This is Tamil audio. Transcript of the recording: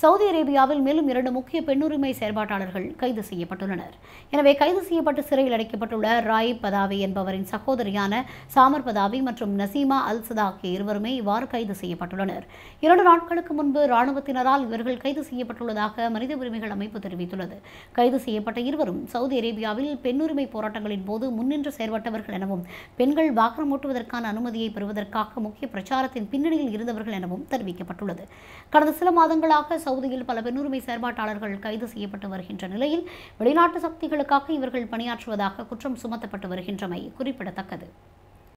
சவுதி அரேபியாவில் மேலும் இரண்டு முக்கிய பெண்ணுரிமை செயற்பாட்டாளர்கள் கைது செய்யப்பட்டுள்ளனர் எனவே கைது செய்யப்பட்டு சிறையில் அடைக்கப்பட்டுள்ள ராய் பதாவி என்பவரின் சகோதரியான சாமர் பதாவி மற்றும் நசீமா அல் சதாக் இருவருமே இவ்வாறு கைது செய்யப்பட்டுள்ளனர் இரண்டு நாட்களுக்கு முன்பு ராணுவத்தினரால் இவர்கள் கைது செய்யப்பட்டுள்ளதாக மனித உரிமைகள் அமைப்பு தெரிவித்துள்ளது கைது செய்யப்பட்ட இருவரும் சவுதி அரேபியாவில் பெண்ணுரிமை போராட்டங்களின் போது முன்னின்று செயற்பட்டவர்கள் எனவும் பெண்கள் வாகனம் ஓட்டுவதற்கான அனுமதியை பெறுவதற்காக முக்கிய பிரச்சாரத்தின் பின்னணியில் இருந்தவர்கள் எனவும் தெரிவிக்கப்பட்டுள்ளது கடந்த சில மாதங்களாக சவுதியில் பல பெண்ணுரிமை செயற்பாட்டாளர்கள் கைது செய்யப்பட்டு வருகின்ற நிலையில் வெளிநாட்டு சக்திகளுக்காக இவர்கள் பணியாற்றுவதாக குற்றம் சுமத்தப்பட்டு வருகின்றமை குறிப்பிடத்தக்கது